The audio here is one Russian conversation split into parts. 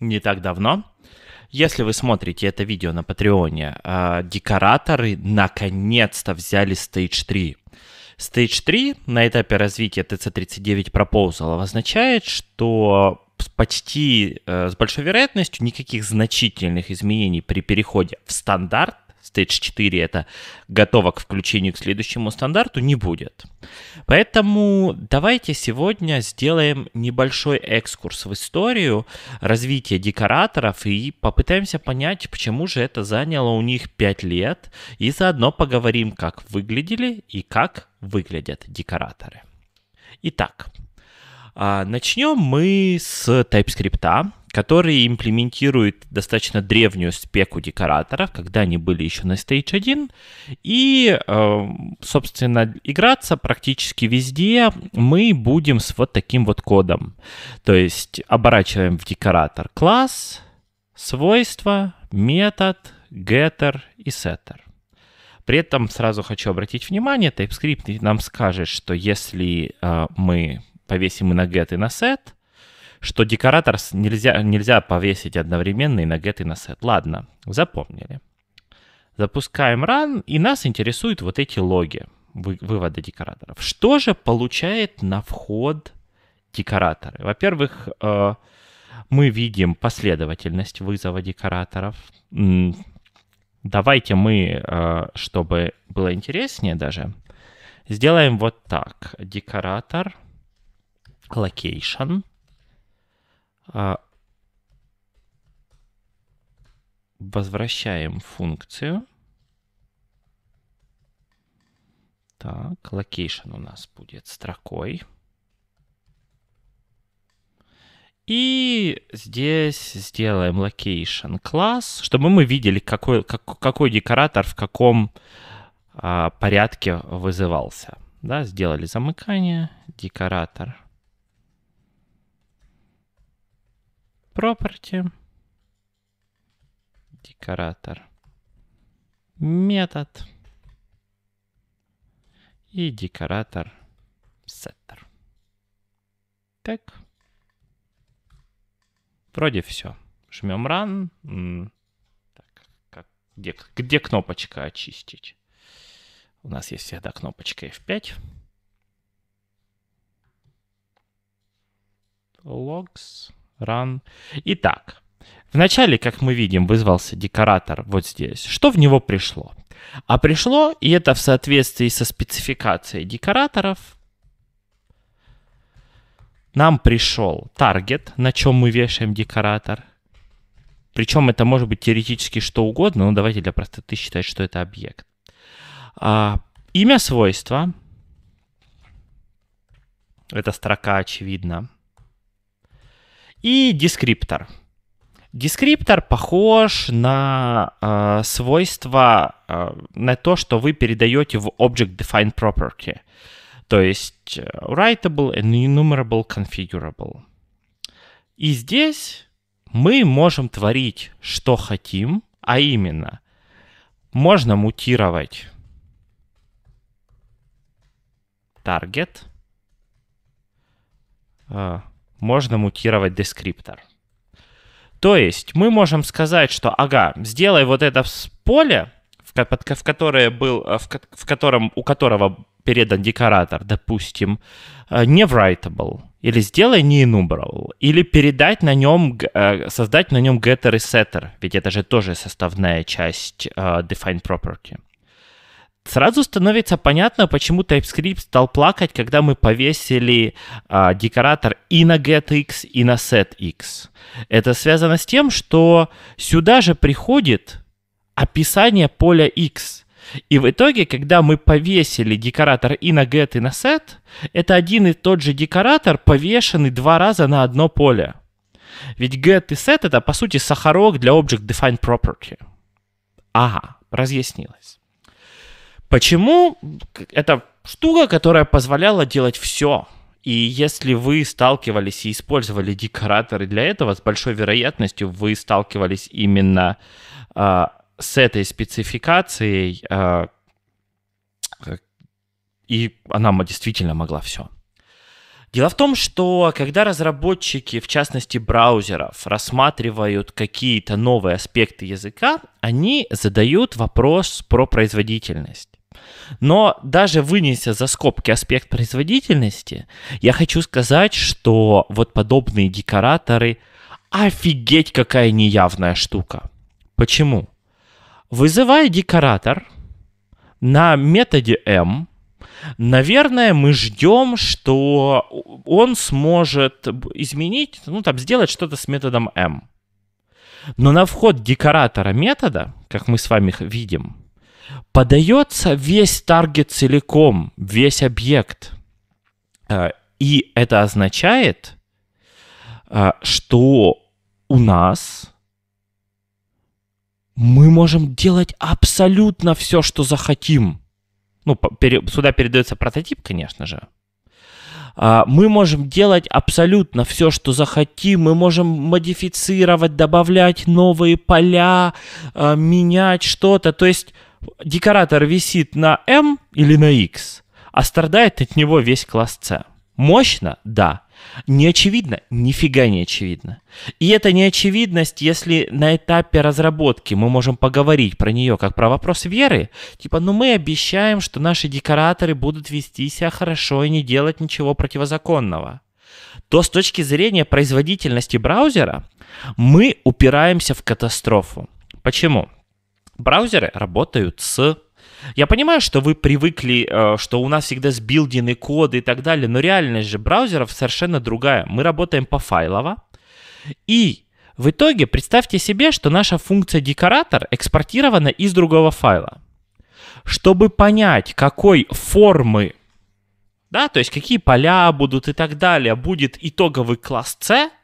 не так давно. Если вы смотрите это видео на Патреоне, а, декораторы наконец-то взяли Stage 3. Stage 3 на этапе развития TC39 Proposal означает, что почти э, с большой вероятностью никаких значительных изменений при переходе в стандарт Stage 4 это готово к включению к следующему стандарту, не будет. Поэтому давайте сегодня сделаем небольшой экскурс в историю развития декораторов и попытаемся понять, почему же это заняло у них 5 лет, и заодно поговорим, как выглядели и как выглядят декораторы. Итак, а, начнем мы с TypeScript, который имплементирует достаточно древнюю спеку декораторов, когда они были еще на Stage 1. И, эм, собственно, играться практически везде мы будем с вот таким вот кодом. То есть оборачиваем в декоратор класс, свойства, метод, getter и setter. При этом сразу хочу обратить внимание, TypeScript нам скажет, что если э, мы повесим и на get, и на set, что декоратор нельзя, нельзя повесить одновременно и на get, и на set. Ладно, запомнили. Запускаем run, и нас интересуют вот эти логи вы, вывода декораторов. Что же получает на вход декораторы? Во-первых, э, мы видим последовательность вызова декораторов. Давайте мы, э, чтобы было интереснее даже, сделаем вот так. Декоратор location — а, возвращаем функцию. Так, location у нас будет строкой. И здесь сделаем location класс, чтобы мы видели, какой, как, какой декоратор в каком а, порядке вызывался. Да, сделали замыкание, декоратор property, декоратор, метод и декоратор setter. Так. Вроде все. Жмем run. Так, как, где, где кнопочка очистить? У нас есть всегда кнопочка F5. Logs run. Итак, вначале, как мы видим, вызвался декоратор вот здесь. Что в него пришло? А пришло, и это в соответствии со спецификацией декораторов, нам пришел таргет, на чем мы вешаем декоратор. Причем это может быть теоретически что угодно, но давайте для простоты считать, что это объект. А, имя свойства. Это строка, очевидно. И дескриптор. Дескриптор похож на э, свойство, э, на то, что вы передаете в Object Defined Property. То есть э, writable, enumerable, configurable. И здесь мы можем творить, что хотим, а именно можно мутировать target, можно мутировать дескриптор. То есть мы можем сказать, что ага, сделай вот это поле, в, которое был, э, в, котором, у которого передан декоратор, допустим, э, не writable, или сделай не enumerable, или передать на нем, э, создать на нем getter и setter, ведь это же тоже составная часть define property. Сразу становится понятно, почему TypeScript стал плакать, когда мы повесили а, декоратор и на getX, и на setX. Это связано с тем, что сюда же приходит описание поля X. И в итоге, когда мы повесили декоратор и на get, и на set, это один и тот же декоратор, повешенный два раза на одно поле. Ведь get и set это по сути сахарок для object defined property. Ага, разъяснилось. Почему это штука, которая позволяла делать все? И если вы сталкивались и использовали декораторы для этого, с большой вероятностью вы сталкивались именно э, с этой спецификацией, э, и она действительно могла все. Дело в том, что когда разработчики, в частности браузеров, рассматривают какие-то новые аспекты языка, они задают вопрос про производительность. Но даже вынеся за скобки аспект производительности, я хочу сказать, что вот подобные декораторы офигеть какая неявная штука. Почему? Вызывая декоратор на методе M, Наверное, мы ждем, что он сможет изменить, ну там сделать что-то с методом M. Но на вход декоратора метода, как мы с вами видим, подается весь таргет целиком, весь объект. А, и это означает, а, что у нас мы можем делать абсолютно все, что захотим. Ну, сюда передается прототип, конечно же. А, мы можем делать абсолютно все, что захотим. Мы можем модифицировать, добавлять новые поля, менять что-то. То есть декоратор висит на M или на X, а страдает от него весь класс C. Мощно? Да. Не очевидно? Нифига не очевидно. И эта неочевидность, если на этапе разработки мы можем поговорить про нее как про вопрос веры, типа, ну мы обещаем, что наши декораторы будут вести себя хорошо и не делать ничего противозаконного, то с точки зрения производительности браузера мы упираемся в катастрофу. Почему? Браузеры работают с я понимаю, что вы привыкли, э, что у нас всегда сбилдены коды и так далее, но реальность же браузеров совершенно другая. Мы работаем по файлово, и в итоге представьте себе, что наша функция декоратор экспортирована из другого файла. Чтобы понять, какой формы, да, то есть какие поля будут и так далее, будет итоговый класс C –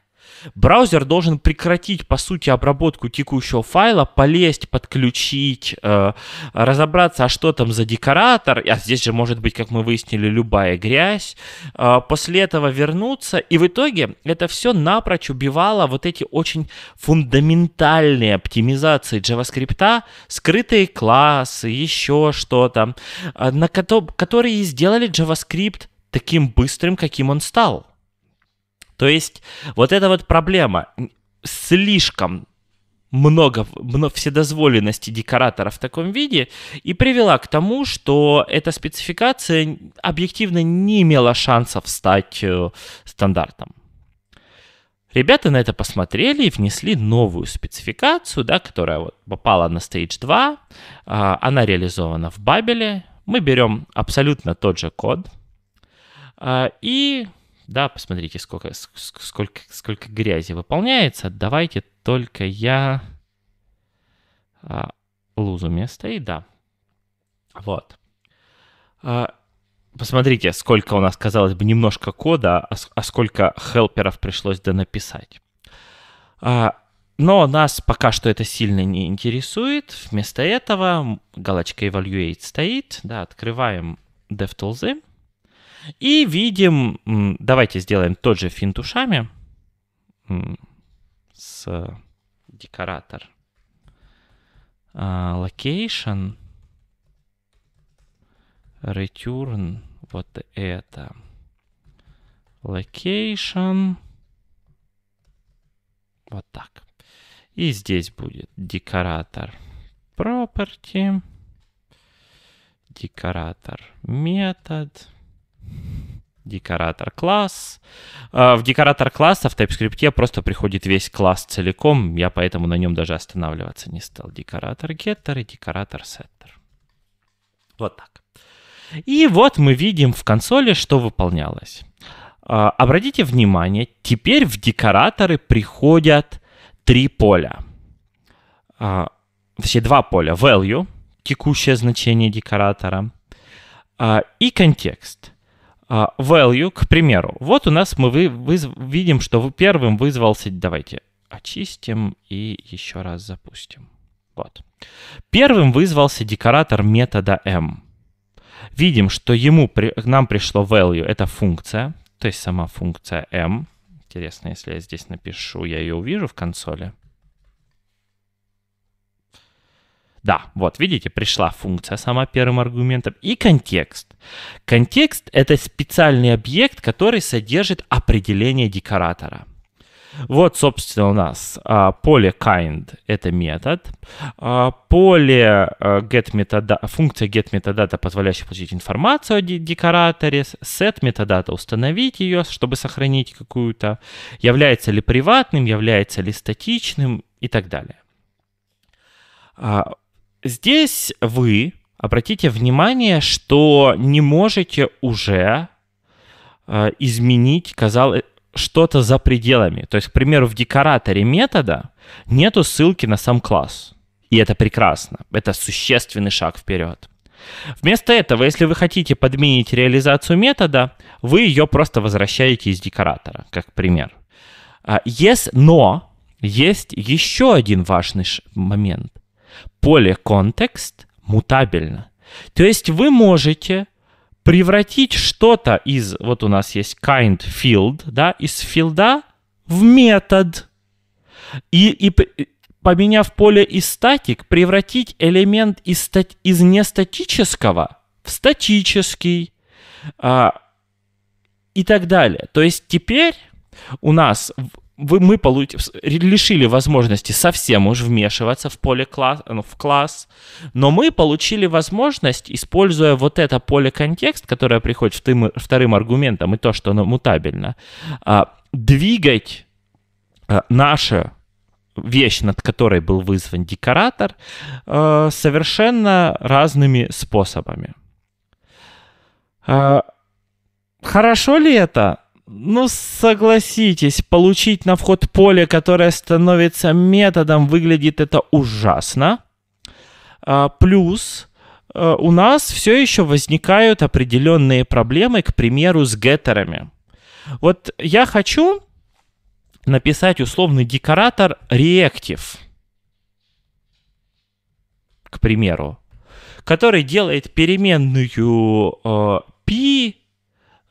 браузер должен прекратить, по сути, обработку текущего файла, полезть, подключить, э, разобраться, а что там за декоратор, а здесь же может быть, как мы выяснили, любая грязь, э, после этого вернуться, и в итоге это все напрочь убивало вот эти очень фундаментальные оптимизации JavaScript, скрытые классы, еще что-то, э, на которые сделали JavaScript таким быстрым, каким он стал. То есть вот эта вот проблема слишком много, много вседозволенности декоратора в таком виде и привела к тому, что эта спецификация объективно не имела шансов стать э, стандартом. Ребята на это посмотрели и внесли новую спецификацию, да, которая вот попала на Stage 2. А, она реализована в Бабеле. Мы берем абсолютно тот же код а, и да, посмотрите, сколько, сколько, сколько грязи выполняется, давайте только я а, лузу место и да. Вот. А, посмотрите, сколько у нас, казалось бы, немножко кода, а, а сколько хелперов пришлось донаписать. А, но нас пока что это сильно не интересует. Вместо этого галочка Evaluate стоит. Да, открываем DevTools. И видим, давайте сделаем тот же финт ушами с э, декоратор location а, return вот это location вот так и здесь будет декоратор property декоратор метод декоратор класс. А, в декоратор класса в TypeScript просто приходит весь класс целиком, я поэтому на нем даже останавливаться не стал. Декоратор getter и декоратор setter. Вот так. И вот мы видим в консоли, что выполнялось. А, обратите внимание, теперь в декораторы приходят три поля. Точнее, а, два поля. Value, текущее значение декоратора, и контекст – а, value, к примеру. Вот у нас мы вы, вы, видим, что первым вызвался, давайте очистим и еще раз запустим. Вот. Первым вызвался декоратор метода m. Видим, что ему при, нам пришло value, это функция, то есть сама функция m. Интересно, если я здесь напишу, я ее увижу в консоли. Да, вот, видите, пришла функция сама первым аргументом и контекст. Контекст — это специальный объект, который содержит определение декоратора. Вот, собственно, у нас а, поле kind — это метод. А, поле а, get метада, функция get метадата, позволяющая получить информацию о декораторе. Set метадата — установить ее, чтобы сохранить какую-то. Является ли приватным, является ли статичным и так далее. А, Здесь вы обратите внимание, что не можете уже э, изменить, казалось, э, что-то за пределами. То есть, к примеру, в декораторе метода нету ссылки на сам класс. И это прекрасно. Это существенный шаг вперед. Вместо этого, если вы хотите подменить реализацию метода, вы ее просто возвращаете из декоратора, как пример. Есть, а, но есть еще один важный момент поле контекст мутабельно. То есть вы можете превратить что-то из, вот у нас есть kind field, да, из филда в метод. И, и поменяв поле из статик, превратить элемент из, стат, из нестатического в статический а, и так далее. То есть теперь у нас вы, мы получ... лишили возможности совсем уж вмешиваться в поле класс, ну, в класс, но мы получили возможность, используя вот это поле контекст, которое приходит вторым, вторым аргументом и то, что оно мутабельно, а, двигать а, нашу вещь, над которой был вызван декоратор, а, совершенно разными способами. Хорошо ли это? Ну, согласитесь, получить на вход поле, которое становится методом, выглядит это ужасно. А, плюс э, у нас все еще возникают определенные проблемы, к примеру, с геттерами. Вот я хочу написать условный декоратор реактив, к примеру, который делает переменную э, p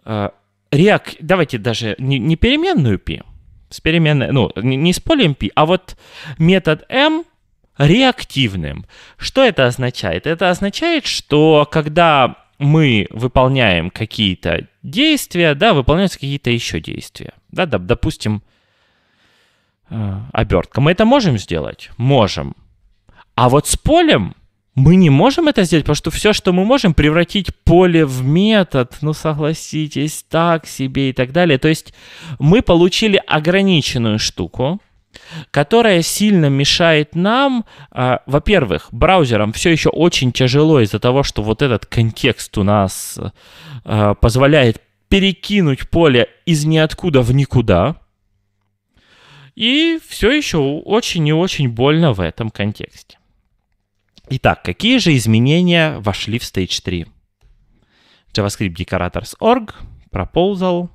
э, реак... давайте даже не, не переменную пи с переменной, ну, не, не с полем пи а вот метод m эм реактивным. Что это означает? Это означает, что когда мы выполняем какие-то действия, да, выполняются какие-то еще действия. Да, допустим, э, обертка. Мы это можем сделать? Можем. А вот с полем мы не можем это сделать, потому что все, что мы можем, превратить поле в метод, ну согласитесь, так себе и так далее. То есть мы получили ограниченную штуку, которая сильно мешает нам, э, во-первых, браузерам все еще очень тяжело из-за того, что вот этот контекст у нас э, позволяет перекинуть поле из ниоткуда в никуда. И все еще очень и очень больно в этом контексте. Итак, какие же изменения вошли в Stage 3? JavaScript Decorators.org, Proposal,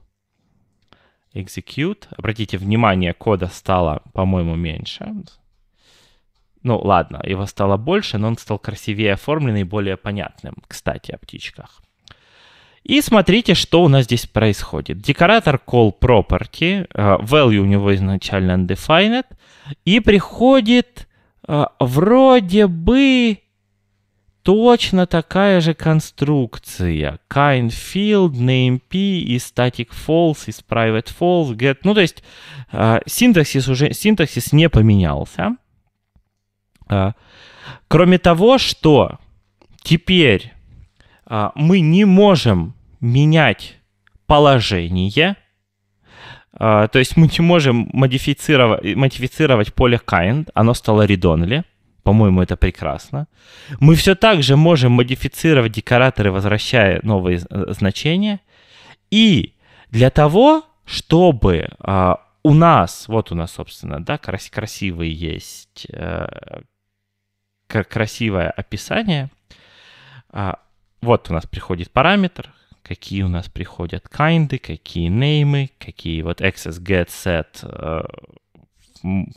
Execute. Обратите внимание, кода стало, по-моему, меньше. Ну ладно, его стало больше, но он стал красивее оформленный и более понятным, кстати, о птичках. И смотрите, что у нас здесь происходит. Декоратор call property, э, value у него изначально undefined, и приходит а, вроде бы точно такая же конструкция. Kind Field, NameP и Static False, из Private False, Get. Ну, то есть а, синтаксис, уже, синтаксис не поменялся. А, кроме того, что теперь мы не можем менять положение – а, то есть мы не можем модифицировать, модифицировать поле kind, оно стало read-only. По-моему, это прекрасно. Мы все так же можем модифицировать декораторы, возвращая новые э, значения. И для того, чтобы а, у нас, вот у нас, собственно, да, крас- красивый есть, э, красивое описание. Э, вот у нас приходит параметр, какие у нас приходят kindы, какие неймы, какие вот access, get, set э,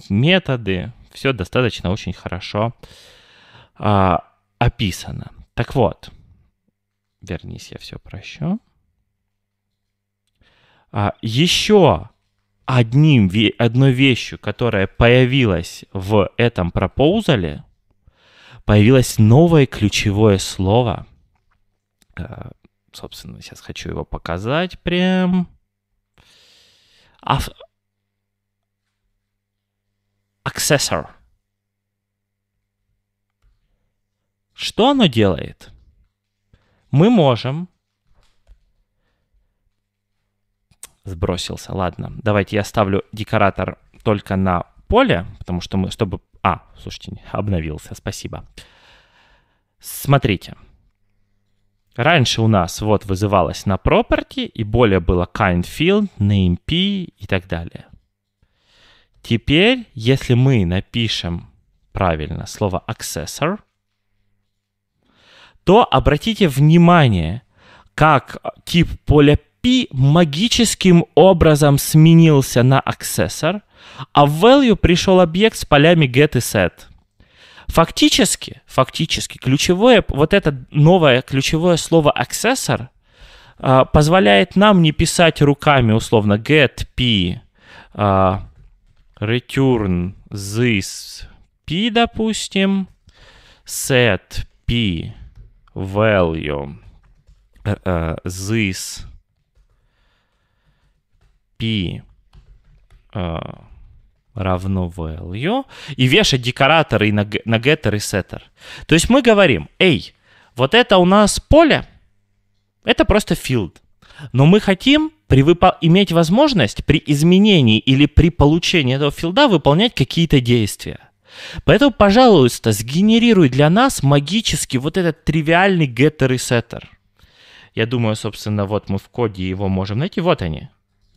методы. Все достаточно очень хорошо а, описано. Так вот, вернись, я все прощу. А, еще одним, одной вещью, которая появилась в этом пропоузале, появилось новое ключевое слово, э, собственно, сейчас хочу его показать прям. Ав... Accessor. Что оно делает? Мы можем... Сбросился, ладно. Давайте я ставлю декоратор только на поле, потому что мы, чтобы... А, слушайте, обновился, спасибо. Смотрите Раньше у нас вот вызывалось на property и более было kind field, name p и так далее. Теперь, если мы напишем правильно слово accessor, то обратите внимание, как тип поля p магическим образом сменился на accessor, а в value пришел объект с полями get и set – Фактически, фактически, ключевое, вот это новое ключевое слово «аксессор» а, позволяет нам не писать руками условно get, p, а, return this p, допустим, set p value э, э, this p а, равно value и вешать декораторы и на, на getter и setter. То есть мы говорим, эй, вот это у нас поле, это просто field. Но мы хотим при выпо- иметь возможность при изменении или при получении этого филда выполнять какие-то действия. Поэтому, пожалуйста, сгенерируй для нас магически вот этот тривиальный getter и setter. Я думаю, собственно, вот мы в коде его можем найти. Вот они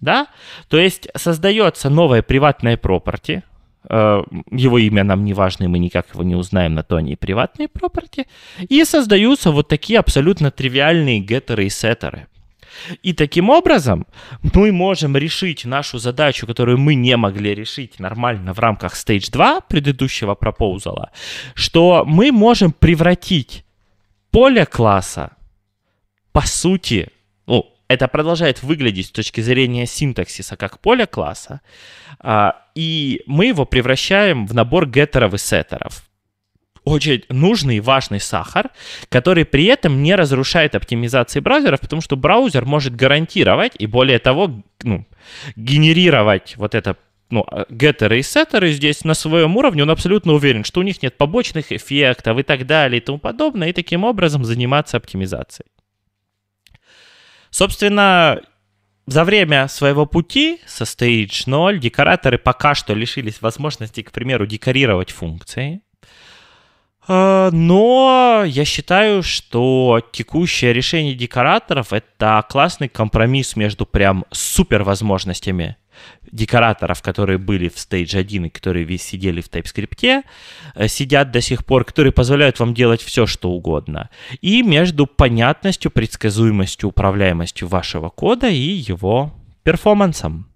да? То есть создается новое приватное property, э, его имя нам не важно, и мы никак его не узнаем, на то они и приватные property, и создаются вот такие абсолютно тривиальные геттеры и сеттеры. И таким образом мы можем решить нашу задачу, которую мы не могли решить нормально в рамках Stage 2 предыдущего пропоузала, что мы можем превратить поле класса, по сути, это продолжает выглядеть с точки зрения синтаксиса как поле класса, а, и мы его превращаем в набор геттеров и сеттеров очень нужный и важный сахар, который при этом не разрушает оптимизации браузеров, потому что браузер может гарантировать и более того ну, генерировать вот это ну, а, геттеры и сеттеры здесь на своем уровне, он абсолютно уверен, что у них нет побочных эффектов и так далее и тому подобное, и таким образом заниматься оптимизацией. Собственно, за время своего пути со Stage 0 декораторы пока что лишились возможности, к примеру, декорировать функции. А, но я считаю, что текущее решение декораторов — это классный компромисс между прям супер возможностями декораторов, которые были в Stage 1 и которые весь сидели в TypeScript, э, сидят до сих пор, которые позволяют вам делать все, что угодно. И между понятностью, предсказуемостью, управляемостью вашего кода и его перформансом.